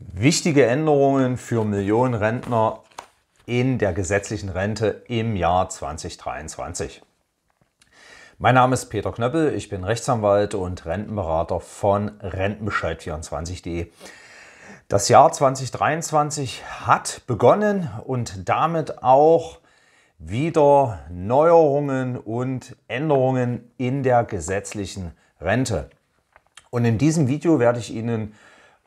Wichtige Änderungen für Millionen Rentner in der gesetzlichen Rente im Jahr 2023. Mein Name ist Peter Knöppel, ich bin Rechtsanwalt und Rentenberater von Rentenbescheid24.de. Das Jahr 2023 hat begonnen und damit auch wieder Neuerungen und Änderungen in der gesetzlichen Rente. Und in diesem Video werde ich Ihnen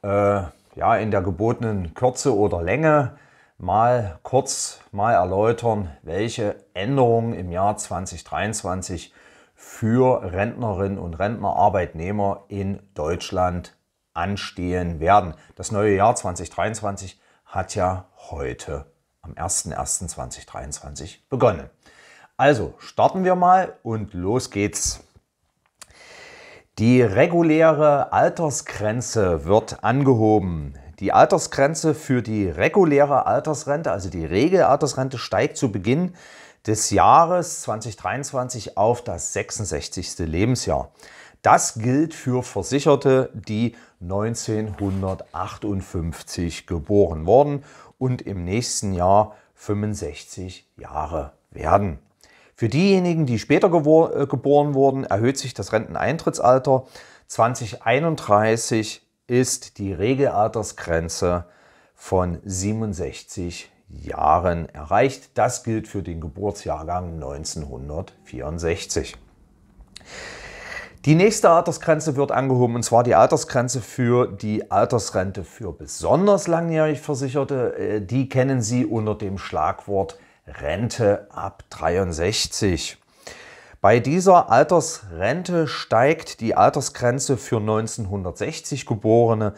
äh, ja, in der gebotenen Kürze oder Länge mal kurz mal erläutern, welche Änderungen im Jahr 2023 für Rentnerinnen und Rentner, Arbeitnehmer in Deutschland anstehen werden. Das neue Jahr 2023 hat ja heute am 01.01.2023 begonnen. Also starten wir mal und los geht's. Die reguläre Altersgrenze wird angehoben. Die Altersgrenze für die reguläre Altersrente, also die Regelaltersrente, steigt zu Beginn des Jahres 2023 auf das 66. Lebensjahr. Das gilt für Versicherte, die 1958 geboren wurden und im nächsten Jahr 65 Jahre werden. Für diejenigen, die später äh, geboren wurden, erhöht sich das Renteneintrittsalter. 2031 ist die Regelaltersgrenze von 67 Jahren erreicht. Das gilt für den Geburtsjahrgang 1964. Die nächste Altersgrenze wird angehoben, und zwar die Altersgrenze für die Altersrente für besonders langjährig Versicherte. Äh, die kennen Sie unter dem Schlagwort Rente ab 63. Bei dieser Altersrente steigt die Altersgrenze für 1960 Geborene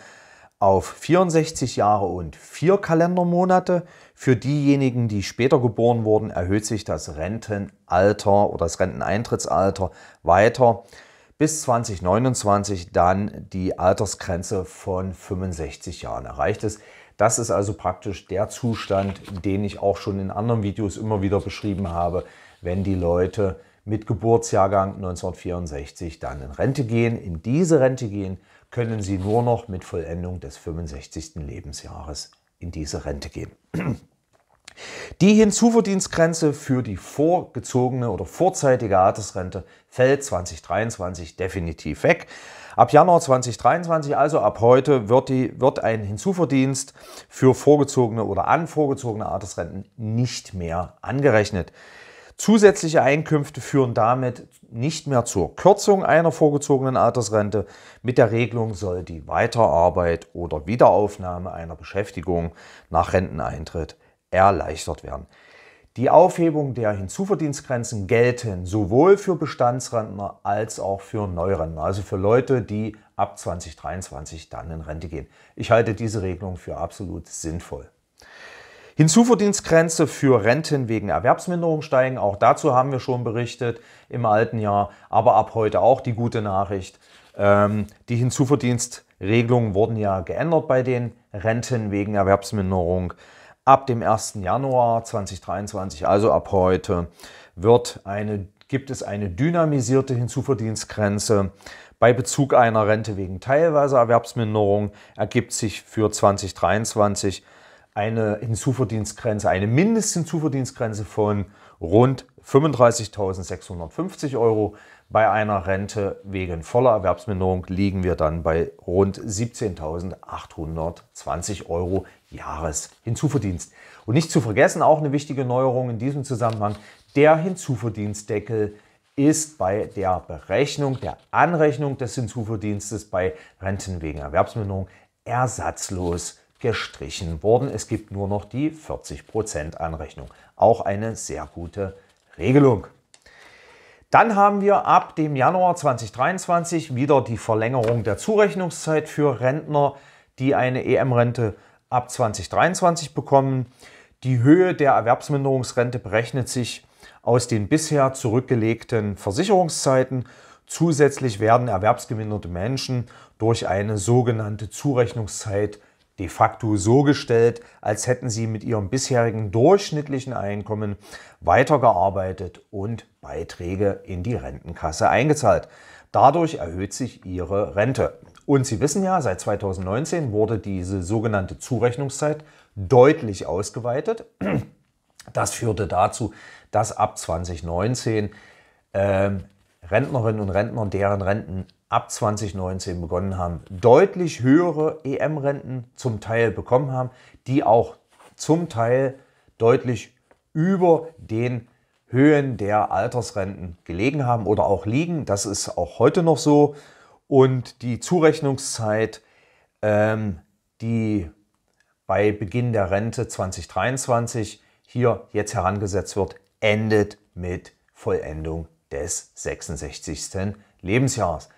auf 64 Jahre und vier Kalendermonate. Für diejenigen, die später geboren wurden, erhöht sich das Rentenalter oder das Renteneintrittsalter weiter bis 2029 dann die Altersgrenze von 65 Jahren erreicht ist. Das ist also praktisch der Zustand, den ich auch schon in anderen Videos immer wieder beschrieben habe, wenn die Leute mit Geburtsjahrgang 1964 dann in Rente gehen. In diese Rente gehen können sie nur noch mit Vollendung des 65. Lebensjahres in diese Rente gehen. Die Hinzuverdienstgrenze für die vorgezogene oder vorzeitige Altersrente fällt 2023 definitiv weg. Ab Januar 2023, also ab heute, wird, die, wird ein Hinzuverdienst für vorgezogene oder an vorgezogene Altersrenten nicht mehr angerechnet. Zusätzliche Einkünfte führen damit nicht mehr zur Kürzung einer vorgezogenen Altersrente. Mit der Regelung soll die Weiterarbeit oder Wiederaufnahme einer Beschäftigung nach Renteneintritt erleichtert werden. Die Aufhebung der Hinzuverdienstgrenzen gelten sowohl für Bestandsrentner als auch für Neurentner, also für Leute, die ab 2023 dann in Rente gehen. Ich halte diese Regelung für absolut sinnvoll. Hinzuverdienstgrenze für Renten wegen Erwerbsminderung steigen. Auch dazu haben wir schon berichtet im alten Jahr. Aber ab heute auch die gute Nachricht. Ähm, die Hinzuverdienstregelungen wurden ja geändert bei den Renten wegen Erwerbsminderung ab dem 1. Januar 2023, also ab heute, wird eine, gibt es eine dynamisierte Hinzuverdienstgrenze. Bei Bezug einer Rente wegen teilweiser Erwerbsminderung ergibt sich für 2023 eine Hinzuverdienstgrenze, eine Mindesthinzuverdienstgrenze von rund 35.650 Euro. Bei einer Rente wegen voller Erwerbsminderung liegen wir dann bei rund 17.820 Euro Jahres Hinzuverdienst. Und nicht zu vergessen, auch eine wichtige Neuerung in diesem Zusammenhang, der Hinzuverdienstdeckel ist bei der Berechnung, der Anrechnung des Hinzuverdienstes bei Renten wegen Erwerbsminderung ersatzlos gestrichen worden. Es gibt nur noch die 40% Anrechnung. Auch eine sehr gute Regelung. Dann haben wir ab dem Januar 2023 wieder die Verlängerung der Zurechnungszeit für Rentner, die eine EM-Rente ab 2023 bekommen. Die Höhe der Erwerbsminderungsrente berechnet sich aus den bisher zurückgelegten Versicherungszeiten. Zusätzlich werden erwerbsgeminderte Menschen durch eine sogenannte Zurechnungszeit de facto so gestellt, als hätten sie mit ihrem bisherigen durchschnittlichen Einkommen weitergearbeitet und Beiträge in die Rentenkasse eingezahlt. Dadurch erhöht sich ihre Rente. Und Sie wissen ja, seit 2019 wurde diese sogenannte Zurechnungszeit deutlich ausgeweitet. Das führte dazu, dass ab 2019 äh, Rentnerinnen und Rentner, deren Renten ab 2019 begonnen haben, deutlich höhere EM-Renten zum Teil bekommen haben, die auch zum Teil deutlich über den Höhen der Altersrenten gelegen haben oder auch liegen. Das ist auch heute noch so und die Zurechnungszeit, ähm, die bei Beginn der Rente 2023 hier jetzt herangesetzt wird, endet mit Vollendung des 66. Lebensjahres.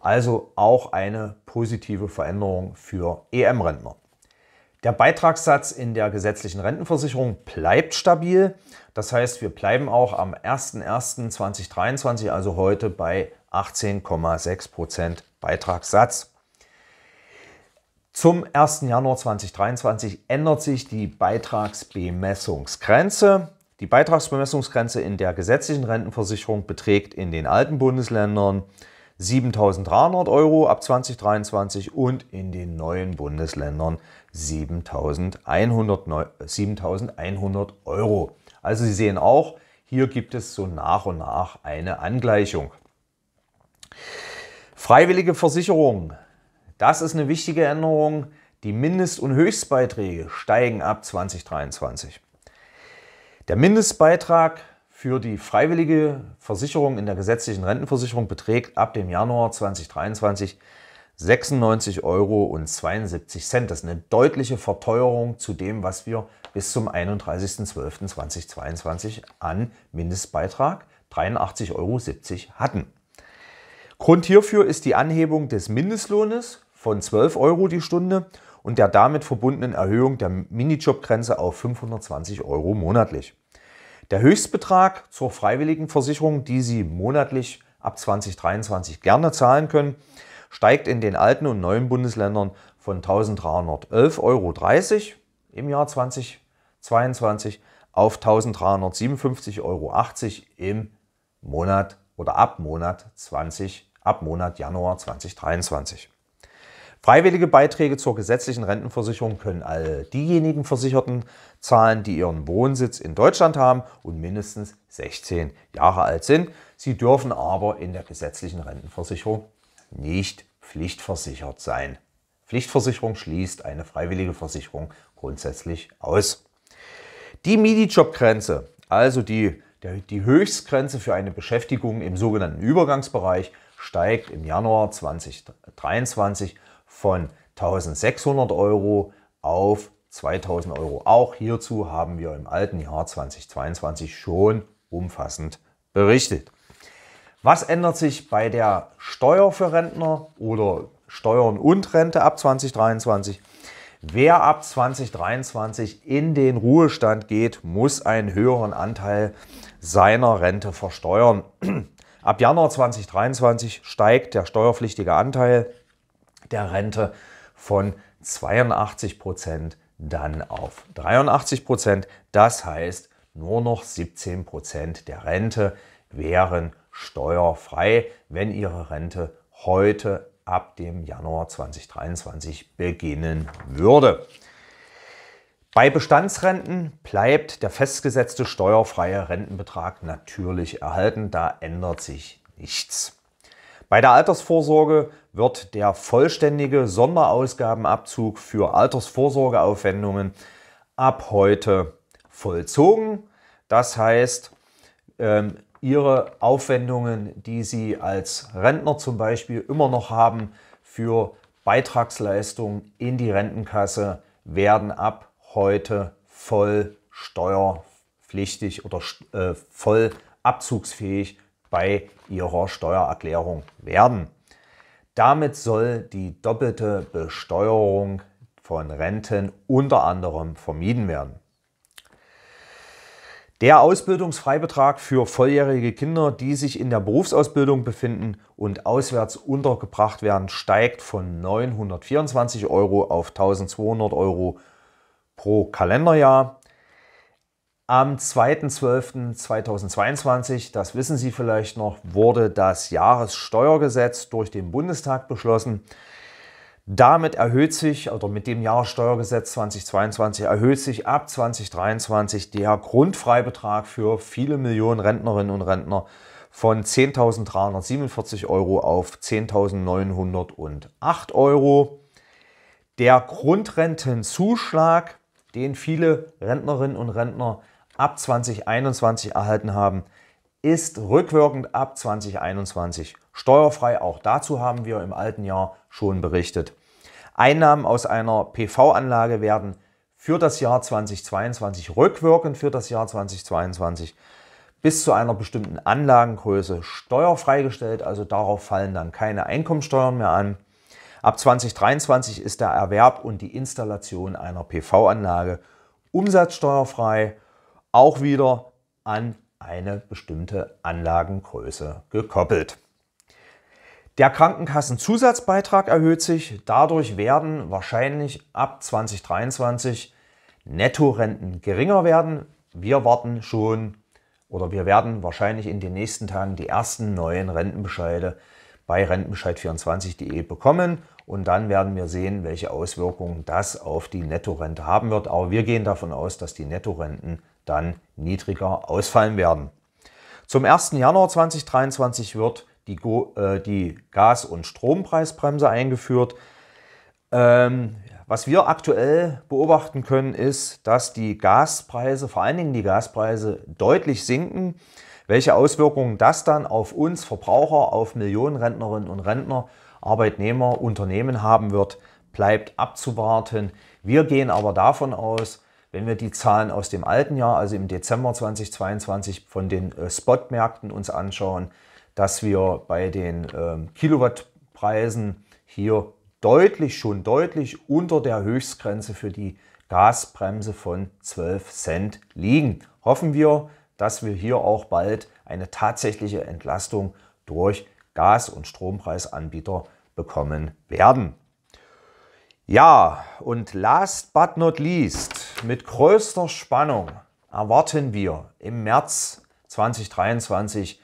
Also auch eine positive Veränderung für EM-Rentner. Der Beitragssatz in der gesetzlichen Rentenversicherung bleibt stabil. Das heißt, wir bleiben auch am 01.01.2023, also heute, bei 18,6% Prozent Beitragssatz. Zum 1. Januar 2023 ändert sich die Beitragsbemessungsgrenze. Die Beitragsbemessungsgrenze in der gesetzlichen Rentenversicherung beträgt in den alten Bundesländern 7.300 Euro ab 2023 und in den neuen Bundesländern 7.100 äh, Euro. Also Sie sehen auch, hier gibt es so nach und nach eine Angleichung. Freiwillige Versicherung. Das ist eine wichtige Änderung. Die Mindest- und Höchstbeiträge steigen ab 2023. Der Mindestbeitrag für die freiwillige Versicherung in der gesetzlichen Rentenversicherung beträgt ab dem Januar 2023 96,72 Euro. Das ist eine deutliche Verteuerung zu dem, was wir bis zum 31.12.2022 an Mindestbeitrag 83,70 Euro hatten. Grund hierfür ist die Anhebung des Mindestlohnes von 12 Euro die Stunde und der damit verbundenen Erhöhung der Minijobgrenze auf 520 Euro monatlich. Der Höchstbetrag zur freiwilligen Versicherung, die Sie monatlich ab 2023 gerne zahlen können, steigt in den alten und neuen Bundesländern von 1.311,30 Euro im Jahr 2022 auf 1.357,80 Euro im Monat oder ab Monat 20, ab Monat Januar 2023. Freiwillige Beiträge zur gesetzlichen Rentenversicherung können all diejenigen Versicherten Zahlen, die ihren Wohnsitz in Deutschland haben und mindestens 16 Jahre alt sind. Sie dürfen aber in der gesetzlichen Rentenversicherung nicht pflichtversichert sein. Pflichtversicherung schließt eine freiwillige Versicherung grundsätzlich aus. Die Midi-Job-Grenze, also die, die Höchstgrenze für eine Beschäftigung im sogenannten Übergangsbereich, steigt im Januar 2023 von 1600 Euro auf 2000 Euro. Auch hierzu haben wir im alten Jahr 2022 schon umfassend berichtet. Was ändert sich bei der Steuer für Rentner oder Steuern und Rente ab 2023? Wer ab 2023 in den Ruhestand geht, muss einen höheren Anteil seiner Rente versteuern. Ab Januar 2023 steigt der steuerpflichtige Anteil der Rente von 82 Prozent dann auf 83 Prozent. Das heißt, nur noch 17 Prozent der Rente wären steuerfrei, wenn Ihre Rente heute ab dem Januar 2023 beginnen würde. Bei Bestandsrenten bleibt der festgesetzte steuerfreie Rentenbetrag natürlich erhalten, da ändert sich nichts. Bei der Altersvorsorge wird der vollständige Sonderausgabenabzug für Altersvorsorgeaufwendungen ab heute vollzogen. Das heißt, ähm, Ihre Aufwendungen, die Sie als Rentner zum Beispiel immer noch haben für Beitragsleistungen in die Rentenkasse, werden ab heute voll steuerpflichtig oder äh, voll abzugsfähig bei ihrer Steuererklärung werden. Damit soll die doppelte Besteuerung von Renten unter anderem vermieden werden. Der Ausbildungsfreibetrag für volljährige Kinder, die sich in der Berufsausbildung befinden und auswärts untergebracht werden, steigt von 924 Euro auf 1200 Euro pro Kalenderjahr. Am 2.12.2022, das wissen Sie vielleicht noch, wurde das Jahressteuergesetz durch den Bundestag beschlossen. Damit erhöht sich, oder mit dem Jahressteuergesetz 2022 erhöht sich ab 2023 der Grundfreibetrag für viele Millionen Rentnerinnen und Rentner von 10.347 Euro auf 10.908 Euro. Der Grundrentenzuschlag, den viele Rentnerinnen und Rentner ab 2021 erhalten haben, ist rückwirkend ab 2021 steuerfrei. Auch dazu haben wir im alten Jahr schon berichtet. Einnahmen aus einer PV-Anlage werden für das Jahr 2022 rückwirkend für das Jahr 2022 bis zu einer bestimmten Anlagengröße steuerfrei gestellt. Also darauf fallen dann keine Einkommensteuern mehr an. Ab 2023 ist der Erwerb und die Installation einer PV-Anlage umsatzsteuerfrei auch wieder an eine bestimmte Anlagengröße gekoppelt. Der Krankenkassenzusatzbeitrag erhöht sich. Dadurch werden wahrscheinlich ab 2023 Nettorenten geringer werden. Wir warten schon oder wir werden wahrscheinlich in den nächsten Tagen die ersten neuen Rentenbescheide bei rentenbescheid24.de bekommen und dann werden wir sehen, welche Auswirkungen das auf die Nettorente haben wird. Aber wir gehen davon aus, dass die Nettorenten dann niedriger ausfallen werden. Zum 1. Januar 2023 wird die, Go äh, die Gas- und Strompreisbremse eingeführt. Ähm, was wir aktuell beobachten können, ist, dass die Gaspreise, vor allen Dingen die Gaspreise, deutlich sinken. Welche Auswirkungen das dann auf uns Verbraucher, auf Millionen Rentnerinnen und Rentner, Arbeitnehmer, Unternehmen haben wird, bleibt abzuwarten. Wir gehen aber davon aus, wenn wir die Zahlen aus dem alten Jahr, also im Dezember 2022 von den äh, Spotmärkten uns anschauen, dass wir bei den ähm, Kilowattpreisen hier deutlich, schon deutlich unter der Höchstgrenze für die Gasbremse von 12 Cent liegen. Hoffen wir, dass wir hier auch bald eine tatsächliche Entlastung durch Gas- und Strompreisanbieter bekommen werden. Ja, und last but not least mit größter Spannung erwarten wir im März 2023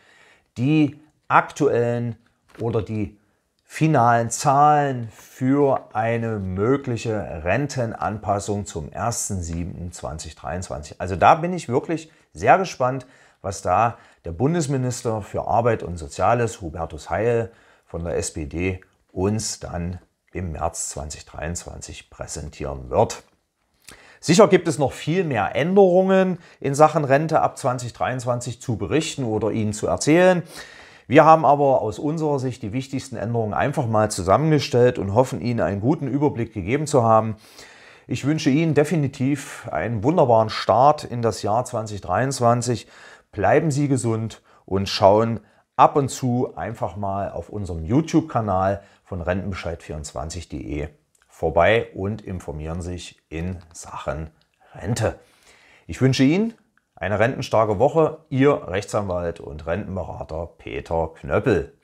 die aktuellen oder die finalen Zahlen für eine mögliche Rentenanpassung zum 1.7.2023. Also da bin ich wirklich sehr gespannt, was da der Bundesminister für Arbeit und Soziales, Hubertus Heil von der SPD, uns dann im März 2023 präsentieren wird. Sicher gibt es noch viel mehr Änderungen in Sachen Rente ab 2023 zu berichten oder Ihnen zu erzählen. Wir haben aber aus unserer Sicht die wichtigsten Änderungen einfach mal zusammengestellt und hoffen, Ihnen einen guten Überblick gegeben zu haben. Ich wünsche Ihnen definitiv einen wunderbaren Start in das Jahr 2023. Bleiben Sie gesund und schauen ab und zu einfach mal auf unserem YouTube-Kanal von rentenbescheid24.de vorbei und informieren sich in Sachen Rente. Ich wünsche Ihnen eine rentenstarke Woche, Ihr Rechtsanwalt und Rentenberater Peter Knöppel.